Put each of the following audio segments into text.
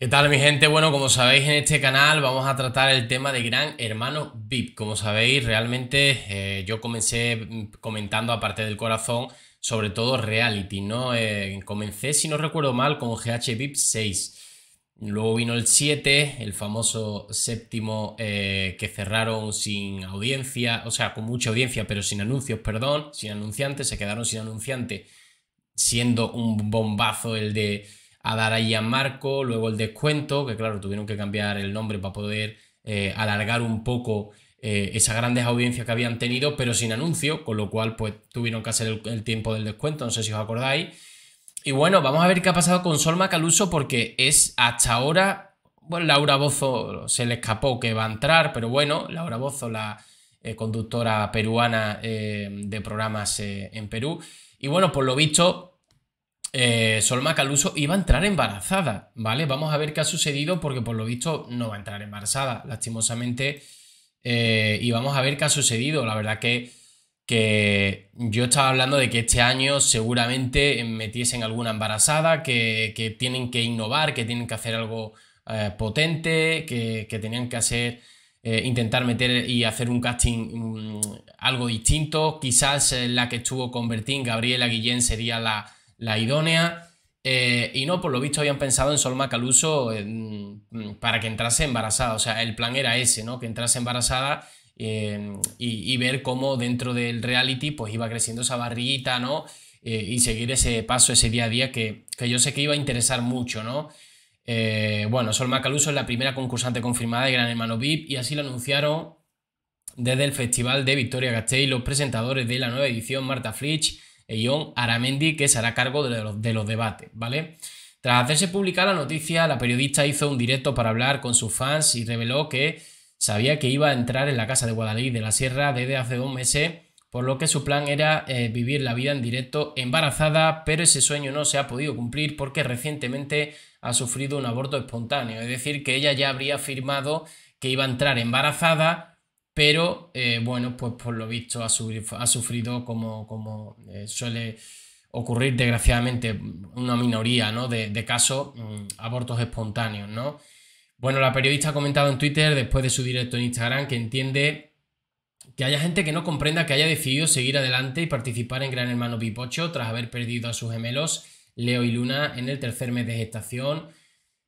¿Qué tal mi gente? Bueno, como sabéis en este canal vamos a tratar el tema de Gran Hermano VIP. Como sabéis, realmente eh, yo comencé mm, comentando aparte del corazón, sobre todo reality, ¿no? Eh, comencé, si no recuerdo mal, con GH VIP 6. Luego vino el 7, el famoso séptimo eh, que cerraron sin audiencia, o sea, con mucha audiencia, pero sin anuncios, perdón, sin anunciantes, se quedaron sin anunciante, siendo un bombazo el de a dar ahí a Marco, luego el descuento, que claro, tuvieron que cambiar el nombre para poder eh, alargar un poco eh, esas grandes audiencias que habían tenido, pero sin anuncio, con lo cual pues tuvieron que hacer el, tiempo del descuento, no sé si os acordáis. Y bueno, vamos a ver qué ha pasado con Solma Caluso, porque es hasta ahora, bueno, Laura Bozo se le escapó que va a entrar, pero bueno, Laura Bozo, la eh, conductora peruana de programas en Perú. Y bueno, por lo visto, eh, Solma Caluso iba a entrar embarazada, ¿vale? Vamos a ver qué ha sucedido porque por lo visto no va a entrar embarazada, lastimosamente. Eh, y vamos a ver qué ha sucedido. La verdad que, que yo estaba hablando de que este año seguramente metiesen alguna embarazada, que, tienen que innovar, que tienen que hacer algo eh, potente, que, tenían que hacer... Eh, intentar meter y hacer un casting mm, algo distinto. Quizás la que estuvo con Bertín, Gabriela Guillén, sería la, la idónea. Eh, y no, por lo visto habían pensado en Sol Macaluso mm, para que entrase embarazada. O sea, el plan era ese, ¿no? Que entrase embarazada em, y, ver cómo dentro del reality pues iba creciendo esa barriguita, ¿no? Eh, y seguir ese paso, ese día a día que, que yo sé que iba a interesar mucho, ¿no? Eh, bueno, Sol Macaluso es la primera concursante confirmada de Gran Hermano VIP y así lo anunciaron desde el Festival de Victoria Gasteiz los presentadores de la nueva edición, Marta Flitch Ion Aramendi, que se hará cargo de los, de los debates, ¿vale? Tras hacerse publicar la noticia, la periodista hizo un directo para hablar con sus fans y reveló que sabía que iba a entrar en la casa de Guadalí de la Sierra desde hace dos meses, por lo que su plan era eh, vivir la vida en directo embarazada, pero ese sueño no se ha podido cumplir porque recientemente ha sufrido un aborto espontáneo, es decir, que ella ya habría afirmado que iba a entrar embarazada pero eh, bueno, pues por lo visto ha, sufrido, como, eh, suele ocurrir desgraciadamente una minoría de, casos, mm, abortos espontáneos, ¿no? Bueno, la periodista ha comentado en Twitter, después de su directo en Instagram, que entiende que haya gente que no comprenda que haya decidido seguir adelante y participar en Gran Hermano Pipocho tras haber perdido a sus gemelos Leo y Luna en el tercer mes de gestación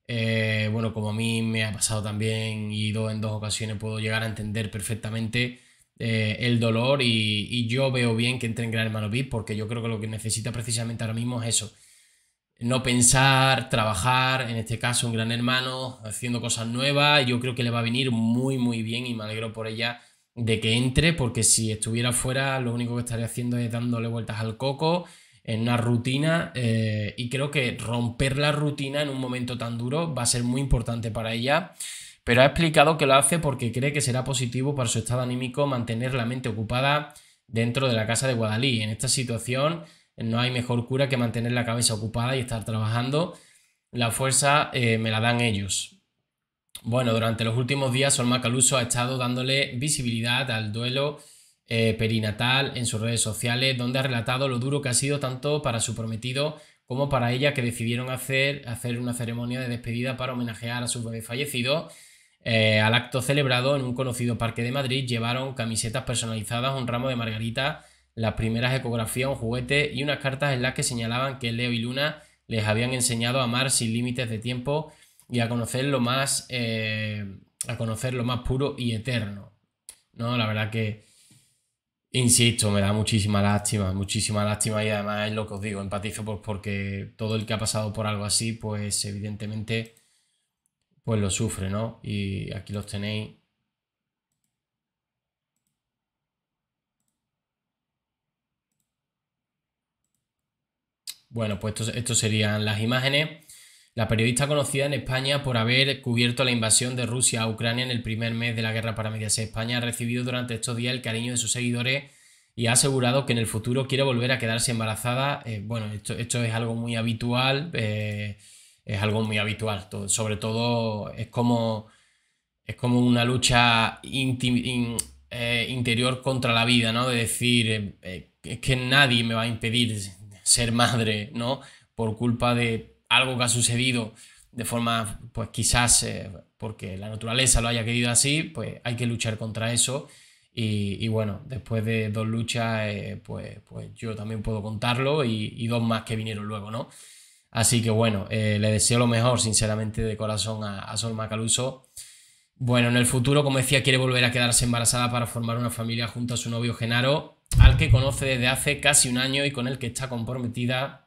eh, bueno, como a mí me ha pasado también y dos en dos ocasiones puedo llegar a entender perfectamente eh, el dolor y, yo veo bien que entre en Gran Hermano VIP porque yo creo que lo que necesita precisamente ahora mismo es eso. No pensar, trabajar, en este caso un Gran Hermano, haciendo cosas nuevas. Yo creo que le va a venir muy, muy bien y me alegro por ella de que entre porque si estuviera fuera lo único que estaría haciendo es dándole vueltas al coco en una rutina eh, y creo que romper la rutina en un momento tan duro va a ser muy importante para ella, pero ha explicado que lo hace porque cree que será positivo para su estado anímico mantener la mente ocupada dentro de la casa de Guadalí. En esta situación no hay mejor cura que mantener la cabeza ocupada y estar trabajando. La fuerza eh, me la dan ellos. Bueno, durante los últimos días Sol Macaluso ha estado dándole visibilidad al duelo eh, perinatal en sus redes sociales, donde ha relatado lo duro que ha sido tanto para su prometido como para ella, que decidieron hacer, hacer una ceremonia de despedida para homenajear a su bebé fallecido. Eh, al acto celebrado en un conocido parque de Madrid llevaron camisetas personalizadas, un ramo de margarita, las primeras ecografías, un juguete y unas cartas en las que señalaban que Leo y Luna les habían enseñado a amar sin límites de tiempo y a conocer lo más, eh, a conocer lo más puro y eterno. No, la verdad que Insisto, me da muchísima lástima, muchísima lástima y además es lo que os digo, empatizo pues porque todo el que ha pasado por algo así, pues evidentemente, pues lo sufre, ¿no? Y aquí los tenéis. Bueno, pues estas estos serían las imágenes. La periodista conocida en España por haber cubierto la invasión de Rusia a Ucrania en el primer mes de la guerra para Mediaset España ha recibido durante estos días el cariño de sus seguidores y ha asegurado que en el futuro quiere volver a quedarse embarazada. Eh, bueno, esto, es algo muy habitual, eh, es algo muy habitual. sobre todo es como, es como una lucha eh, interior contra la vida, ¿no? De decir, es que nadie me va a impedir ser madre, ¿no? Por culpa de algo que ha sucedido de forma, pues quizás eh, porque la naturaleza lo haya querido así, pues hay que luchar contra eso. Y, bueno, después de dos luchas, eh, pues, pues yo también puedo contarlo y, dos más que vinieron luego, ¿no? Así que bueno, eh, le deseo lo mejor, sinceramente, de corazón a, a Sol Macaluso. Bueno, en el futuro, como decía, quiere volver a quedarse embarazada para formar una familia junto a su novio Genaro, al que conoce desde hace casi un año y con el que está comprometida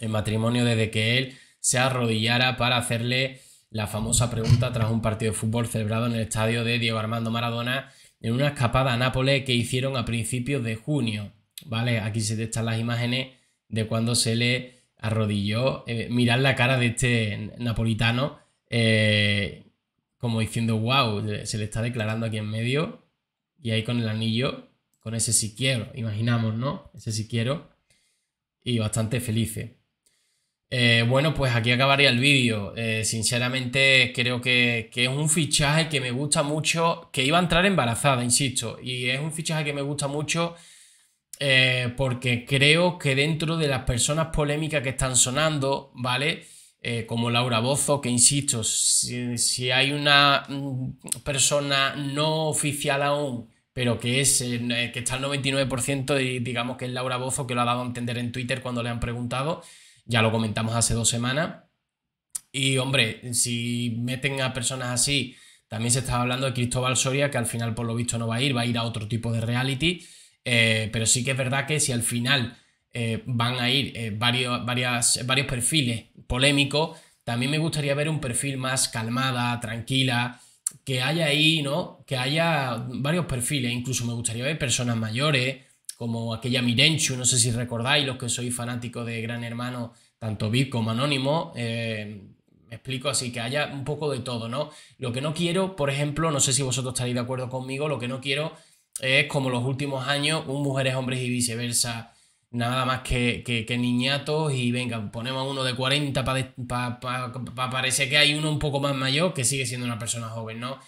en matrimonio desde que él se arrodillara para hacerle la famosa pregunta tras un partido de fútbol celebrado en el estadio de Diego Armando Maradona en una escapada a Nápoles que hicieron a principios de junio. ¿Vale? Aquí se están las imágenes de cuando se le arrodilló. Eh, mirad la cara de este napolitano eh, como diciendo, wow, se le está declarando aquí en medio y ahí con el anillo, con ese si quiero, imaginamos, ¿no? Ese si quiero y bastante felices. Eh, bueno, pues aquí acabaría el vídeo. Eh, sinceramente creo que, es un fichaje que me gusta mucho, que iba a entrar embarazada, insisto, y es un fichaje que me gusta mucho eh, porque creo que dentro de las personas polémicas que están sonando, ¿vale? como Laura Bozo, que insisto, si, hay una mm, persona no oficial aún, pero que, es, que está al 99% y digamos que es Laura Bozo, que lo ha dado a entender en Twitter cuando le han preguntado ya lo comentamos hace dos semanas. Y hombre, si meten a personas así, también se estaba hablando de Cristóbal Soria, que al final por lo visto no va a ir, va a ir a otro tipo de reality. Eh, pero sí que es verdad que si al final eh, van a ir eh, varios, varios perfiles polémicos, también me gustaría ver un perfil más calmada, tranquila, que haya ahí, ¿no? Que haya varios perfiles, incluso me gustaría ver personas mayores, como aquella Mirenchu, no sé si recordáis, los que soy fanático de Gran Hermano, tanto VIP como Anónimo, eh, me explico así, que haya un poco de todo, ¿no? Lo que no quiero, por ejemplo, no sé si vosotros estaréis de acuerdo conmigo, lo que no quiero es como los últimos años, un mujeres, hombres y viceversa, nada más que, que, niñatos y venga, ponemos uno de 40 para parece que hay uno un poco más mayor que sigue siendo una persona joven, ¿no?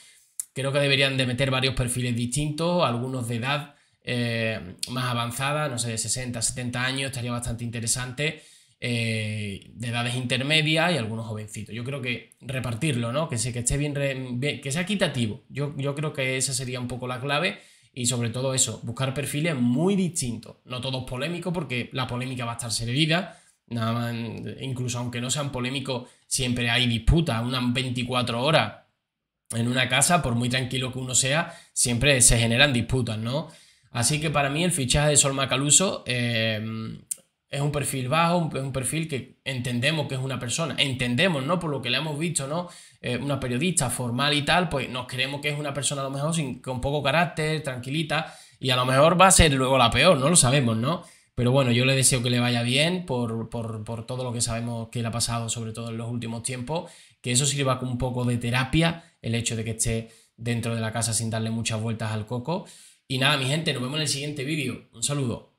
Creo que deberían de meter varios perfiles distintos, algunos de edad, eh, más avanzada, no sé, de 60, 70 años, estaría bastante interesante, eh, de edades intermedias y algunos jovencitos. Yo creo que repartirlo, ¿no? Que, que esté bien, que sea equitativo. Yo, yo creo que esa sería un poco la clave y sobre todo eso, buscar perfiles muy distintos, no todos polémicos porque la polémica va a estar servida. Nada incluso aunque no sean polémicos, siempre hay disputas, unas 24 horas en una casa, por muy tranquilo que uno sea, siempre se generan disputas, ¿no? Así que para mí el fichaje de Sol Macaluso eh, es un perfil bajo, es un perfil que entendemos que es una persona, entendemos, ¿no? Por lo que le hemos visto, ¿no? Eh, una periodista formal y tal, pues nos creemos que es una persona a lo mejor sin, con poco carácter, tranquilita, y a lo mejor va a ser luego la peor, no lo sabemos, ¿no? Pero bueno, yo le deseo que le vaya bien por, por todo lo que sabemos que le ha pasado, sobre todo en los últimos tiempos, que eso sirva como un poco de terapia, el hecho de que esté dentro de la casa sin darle muchas vueltas al coco. Y nada, mi gente, nos vemos en el siguiente vídeo. Un saludo.